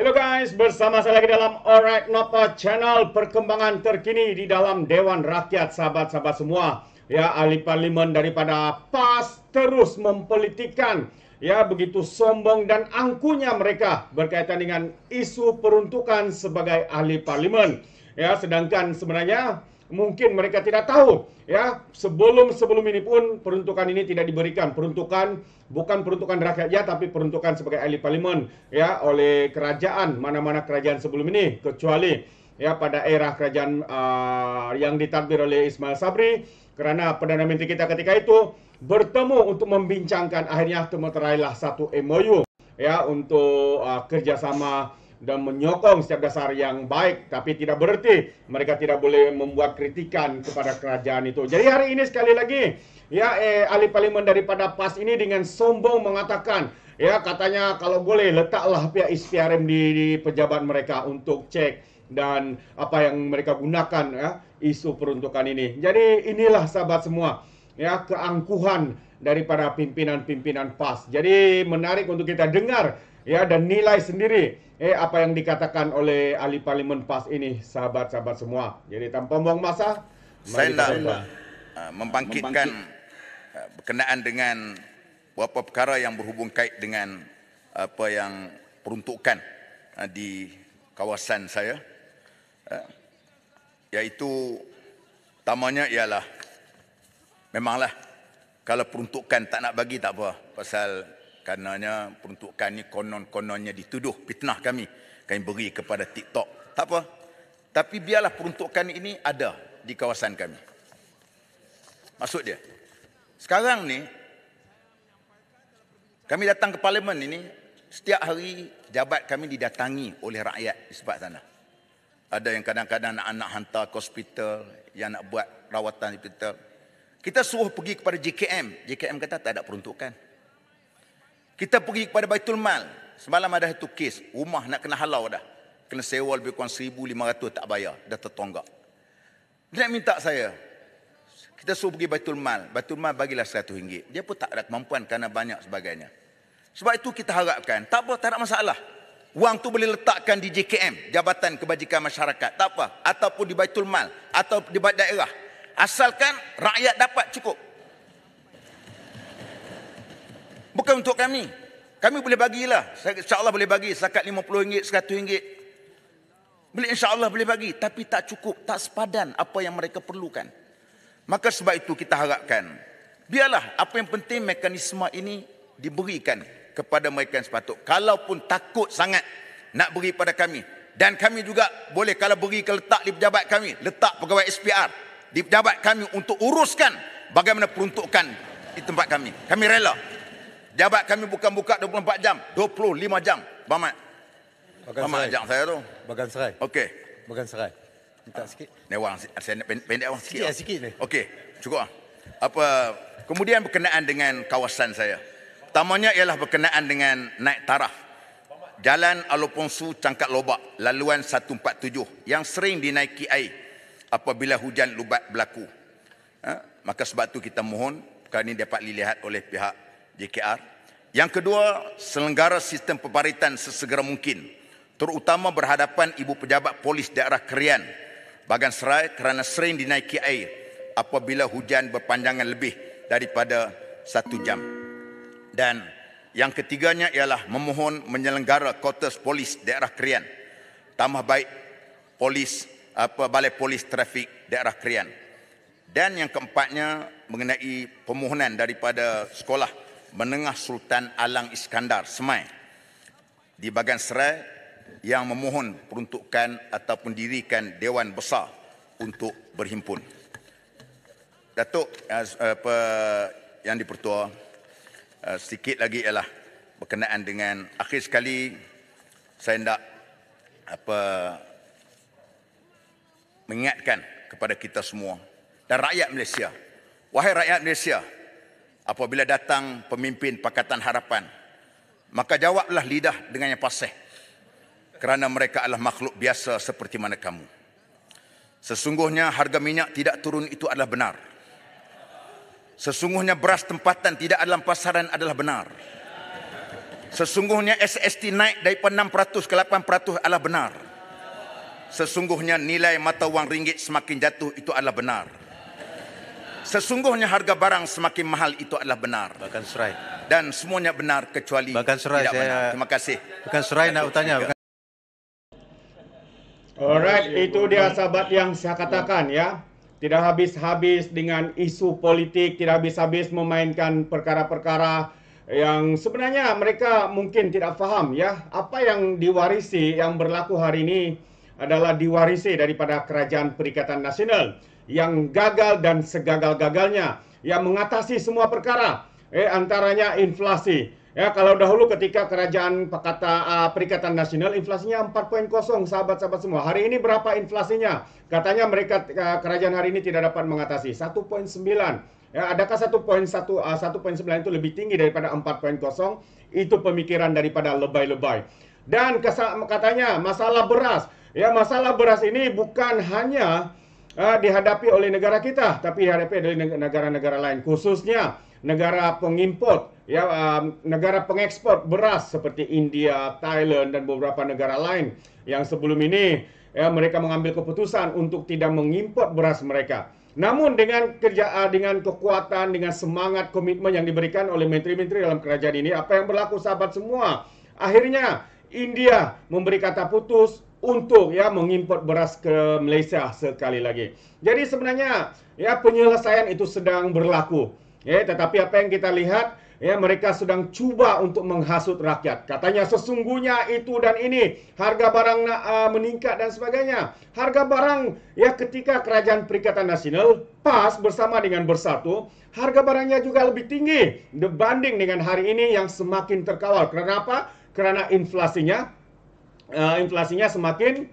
Hello guys, bersama saya lagi dalam Alright Noto Channel Perkembangan terkini di dalam Dewan Rakyat sahabat-sahabat semua Ya, ahli parlimen daripada PAS terus mempolitikan Ya, begitu sombong dan angkunya mereka berkaitan dengan isu peruntukan sebagai ahli parlimen Ya, sedangkan sebenarnya mungkin mereka tidak tahu ya sebelum-sebelum ini pun peruntukan ini tidak diberikan peruntukan bukan peruntukan rakyat ya tapi peruntukan sebagai ahli parlimen ya oleh kerajaan mana-mana kerajaan sebelum ini kecuali ya pada era kerajaan uh, yang ditadbir oleh Ismail Sabri kerana Perdana Menteri kita ketika itu bertemu untuk membincangkan akhirnya temu lah satu MOU ya untuk uh, kerjasama dan menyokong setiap dasar yang baik tapi tidak berarti mereka tidak boleh membuat kritikan kepada kerajaan itu. Jadi hari ini sekali lagi ya eh, ahli parlimen daripada PAS ini dengan sombong mengatakan ya katanya kalau boleh letaklah pihak SPRM di, di pejabat mereka untuk cek dan apa yang mereka gunakan ya isu peruntukan ini. Jadi inilah sahabat semua ya keangkuhan daripada pimpinan-pimpinan PAS. Jadi menarik untuk kita dengar ya dan nilai sendiri eh apa yang dikatakan oleh ahli parlimen PAS ini sahabat-sahabat semua. Jadi tanpa buang masa saya nak ah, membangkitkan ah, berkenaan dengan beberapa perkara yang berhubung kait dengan apa yang peruntukan ah, di kawasan saya iaitu tamanya ialah memanglah kalau peruntukan tak nak bagi tak apa pasal kerananya peruntukan ini konon-kononnya dituduh fitnah kami. Kami beri kepada TikTok. Tak apa. Tapi biarlah peruntukan ini ada di kawasan kami. Maksud dia. Sekarang ni kami datang ke parlimen ini setiap hari jabat kami didatangi oleh rakyat di sebab sana. Ada yang kadang-kadang nak anak hantar ke hospital, yang nak buat rawatan di hospital. Kita suruh pergi kepada JKM. JKM kata tak ada peruntukan. Kita pergi kepada Baitul Mal. Semalam ada satu kes. Rumah nak kena halau dah. Kena sewa lebih kurang RM1,500 tak bayar. Dah tertonggak. Dia nak minta saya. Kita suruh pergi Baitul Mal. Baitul Mal bagilah RM100. Dia pun tak ada kemampuan kerana banyak sebagainya. Sebab itu kita harapkan. Tak apa, tak ada masalah. Wang tu boleh letakkan di JKM. Jabatan Kebajikan Masyarakat. Tak apa. Ataupun di Baitul Mal. Atau di daerah. Asalkan rakyat dapat cukup. bukan untuk kami. Kami boleh bagilah. InsyaAllah boleh bagi. Sekat RM50, RM100. Boleh insyaAllah boleh bagi. Tapi tak cukup. Tak sepadan apa yang mereka perlukan. Maka sebab itu kita harapkan. Biarlah apa yang penting mekanisme ini diberikan kepada mereka yang sepatut. Kalaupun takut sangat nak beri pada kami. Dan kami juga boleh kalau beri ke letak di pejabat kami. Letak pegawai SPR. Di pejabat kami untuk uruskan bagaimana peruntukan di tempat kami. Kami rela. Jabat kami bukan buka 24 jam, 25 jam. Mamat. Bagan Mamat serai. saya tu. Bagan serai. Okey. Bagan serai. Minta sikit. Ni orang saya nak pendek, pendek orang sikit. Sikit, lah, sikit ni. Okey. Cukup ah, Apa kemudian berkenaan dengan kawasan saya? Pertamanya ialah berkenaan dengan naik taraf. Jalan Alopongsu Cangkat Lobak, laluan 147 yang sering dinaiki air apabila hujan lubat berlaku. Ha? Maka sebab tu kita mohon kerana ini dapat dilihat oleh pihak JKR. Yang kedua, selenggara sistem pembaritan sesegera mungkin, terutama berhadapan ibu pejabat polis daerah Kerian, Bagan Serai kerana sering dinaiki air apabila hujan berpanjangan lebih daripada satu jam. Dan yang ketiganya ialah memohon menyelenggara kotas polis daerah Kerian, tambah baik polis apa balai polis trafik daerah Kerian. Dan yang keempatnya mengenai permohonan daripada sekolah menengah Sultan Alang Iskandar Semai di bagian serai yang memohon peruntukan ataupun dirikan Dewan Besar untuk berhimpun. Datuk eh, apa, yang dipertua, eh, sedikit lagi ialah berkenaan dengan akhir sekali saya nak apa, mengingatkan kepada kita semua dan rakyat Malaysia. Wahai rakyat Malaysia, apabila datang pemimpin Pakatan Harapan, maka jawablah lidah dengan yang pasih. Kerana mereka adalah makhluk biasa seperti mana kamu. Sesungguhnya harga minyak tidak turun itu adalah benar. Sesungguhnya beras tempatan tidak dalam pasaran adalah benar. Sesungguhnya SST naik dari 6% ke 8% adalah benar. Sesungguhnya nilai mata wang ringgit semakin jatuh itu adalah benar. Sesungguhnya harga barang semakin mahal itu adalah benar. Bahkan serai. Dan semuanya benar kecuali Bahkan serai, saya... Terima kasih. Bahkan serai nak bertanya. Bahkan... Alright, itu dia sahabat yang saya katakan ya. Tidak habis-habis dengan isu politik, tidak habis-habis memainkan perkara-perkara yang sebenarnya mereka mungkin tidak faham ya. Apa yang diwarisi yang berlaku hari ini adalah diwarisi daripada Kerajaan Perikatan Nasional. yang gagal dan segagal-gagalnya yang mengatasi semua perkara eh antaranya inflasi ya kalau dahulu ketika kerajaan Pakata uh, Perikatan Nasional inflasinya 4.0 sahabat-sahabat semua hari ini berapa inflasinya katanya mereka uh, kerajaan hari ini tidak dapat mengatasi 1.9 Ya, adakah 1.1 uh, 1.9 itu lebih tinggi daripada 4.0? Itu pemikiran daripada lebay-lebay. Dan katanya masalah beras. Ya, masalah beras ini bukan hanya uh, dihadapi oleh negara kita, tapi dihadapi oleh negara-negara lain, khususnya negara pengimpor, ya uh, negara pengekspor beras seperti India, Thailand dan beberapa negara lain yang sebelum ini ya, mereka mengambil keputusan untuk tidak mengimpor beras mereka. Namun dengan kerja ah, dengan kekuatan, dengan semangat komitmen yang diberikan oleh menteri-menteri dalam kerajaan ini, apa yang berlaku sahabat semua? Akhirnya India memberi kata putus, untuk ya mengimport beras ke Malaysia sekali lagi. Jadi sebenarnya ya penyelesaian itu sedang berlaku. Ya, tetapi apa yang kita lihat ya mereka sedang cuba untuk menghasut rakyat. Katanya sesungguhnya itu dan ini harga barang uh, meningkat dan sebagainya. Harga barang ya ketika Kerajaan Perikatan Nasional PAS bersama dengan Bersatu, harga barangnya juga lebih tinggi dibanding dengan hari ini yang semakin terkawal. Kenapa? Kerana inflasinya uh, inflasinya semakin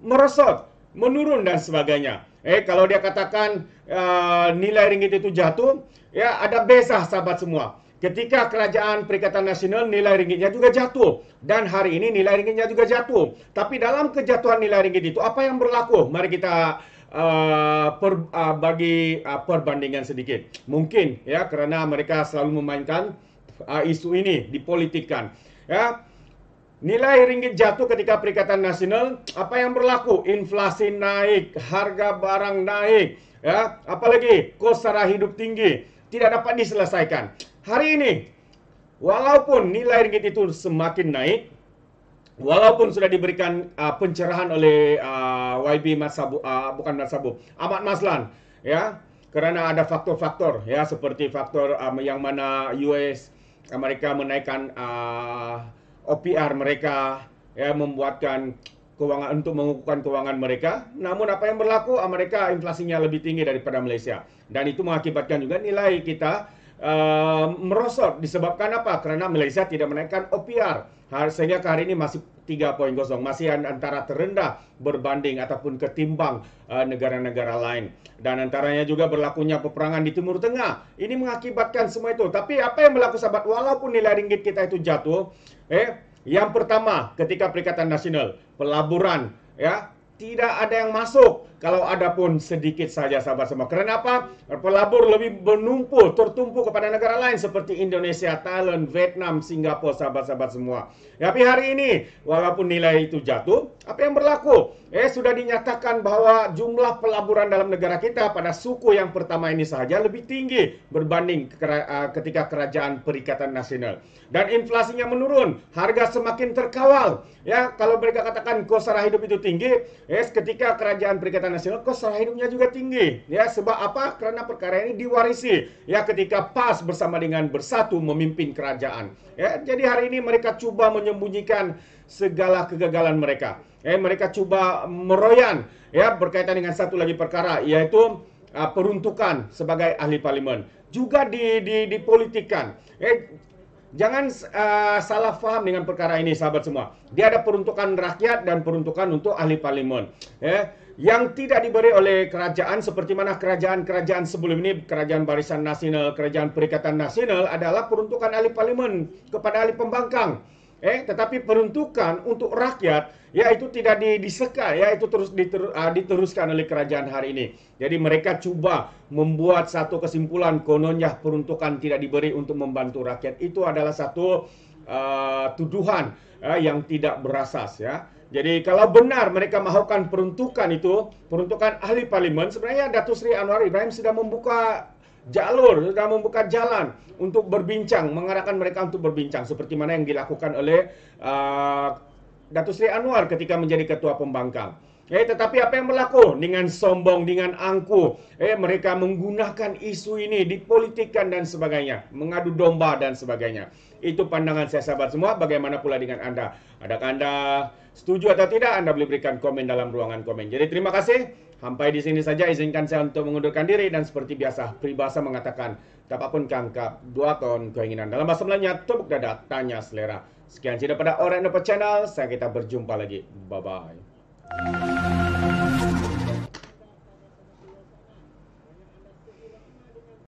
merosot, menurun dan sebagainya. Eh kalau dia katakan uh, nilai ringgit itu jatuh, ya ada besah sahabat semua. Ketika kerajaan Perikatan Nasional nilai ringgitnya juga jatuh dan hari ini nilai ringgitnya juga jatuh. Tapi dalam kejatuhan nilai ringgit itu apa yang berlaku? Mari kita Uh, per, uh, bagi uh, perbandingan sedikit mungkin ya karena mereka selalu memainkan uh, isu ini dipolitikan ya Nilai ringgit jatuh ketika Perikatan Nasional. Apa yang berlaku? Inflasi naik, harga barang naik, ya. Apalagi kos sara hidup tinggi, tidak dapat diselesaikan. Hari ini, walaupun nilai ringgit itu semakin naik, walaupun sudah diberikan uh, pencerahan oleh uh, YB Masabu, uh, bukan Masabu, Ahmad Maslan, ya. Karena ada faktor-faktor, ya, seperti faktor um, yang mana US Amerika menaikkan. Uh, OPR uh, mereka ya membuatkan keuangan untuk mengukuhkan keuangan mereka. Namun apa yang berlaku? Amerika uh, inflasinya lebih tinggi daripada Malaysia. Dan itu mengakibatkan juga nilai kita Ehm, merosot disebabkan apa? Karena Malaysia tidak menaikkan OPR sehingga ke hari ini masih 3.0 masih antara terendah berbanding ataupun ketimbang eh, negara-negara uh, negara -negara lain dan antaranya juga berlakunya peperangan di Timur Tengah ini mengakibatkan semua itu tapi apa yang berlaku sahabat walaupun nilai ringgit kita itu jatuh eh yang pertama ketika Perikatan Nasional pelaburan ya tidak ada yang masuk kalau ada pun sedikit saja sahabat semua. Kerana apa? Pelabur lebih menumpu tertumpu kepada negara lain seperti Indonesia, Thailand, Vietnam, Singapura, sahabat-sahabat semua. Ya, tapi hari ini, walaupun nilai itu jatuh, apa yang berlaku? Eh, sudah dinyatakan bahwa jumlah pelaburan dalam negara kita pada suku yang pertama ini saja lebih tinggi berbanding uh, ketika kerajaan perikatan nasional. Dan inflasinya menurun, harga semakin terkawal. Ya, kalau mereka katakan kosara hidup itu tinggi, eh, ketika kerajaan perikatan Jabatan Nasional kosar juga tinggi ya sebab apa kerana perkara ini diwarisi ya ketika PAS bersama dengan Bersatu memimpin kerajaan ya jadi hari ini mereka cuba menyembunyikan segala kegagalan mereka ya mereka cuba meroyan ya berkaitan dengan satu lagi perkara iaitu uh, peruntukan sebagai ahli parlimen juga di di dipolitikan ya jangan uh, salah faham dengan perkara ini sahabat semua. Dia ada peruntukan rakyat dan peruntukan untuk ahli parlimen. Yeah, yang tidak diberi oleh kerajaan seperti mana kerajaan-kerajaan sebelum ini kerajaan barisan nasional, kerajaan perikatan nasional adalah peruntukan ahli parlimen kepada ahli pembangkang. eh tetapi peruntukan untuk rakyat ya itu tidak diseka ya itu terus diter, uh, diteruskan oleh kerajaan hari ini. Jadi mereka coba membuat satu kesimpulan kononnya peruntukan tidak diberi untuk membantu rakyat itu adalah satu uh, tuduhan uh, yang tidak berasas ya. Jadi kalau benar mereka melakukan peruntukan itu, peruntukan ahli parlemen, sebenarnya Datu Sri Anwar Ibrahim sudah membuka jalur, sudah membuka jalan untuk berbincang, mengarahkan mereka untuk berbincang seperti mana yang dilakukan oleh uh, Datuk Seri Anwar ketika menjadi ketua pembangkang. Eh, tetapi apa yang berlaku dengan sombong, dengan angku? Eh, mereka menggunakan isu ini dipolitikan dan sebagainya, mengadu domba dan sebagainya. Itu pandangan saya sahabat semua. Bagaimana pula dengan anda? Adakah anda Setuju atau tidak anda boleh berikan komen dalam ruangan komen. Jadi terima kasih. Sampai di sini saja izinkan saya untuk mengundurkan diri dan seperti biasa peribahasa mengatakan apapun kangkap dua ton keinginan dalam bahasa Melayu tubuk dada tanya selera. Sekian sudah pada Orang Channel. Saya kita berjumpa lagi. Bye bye.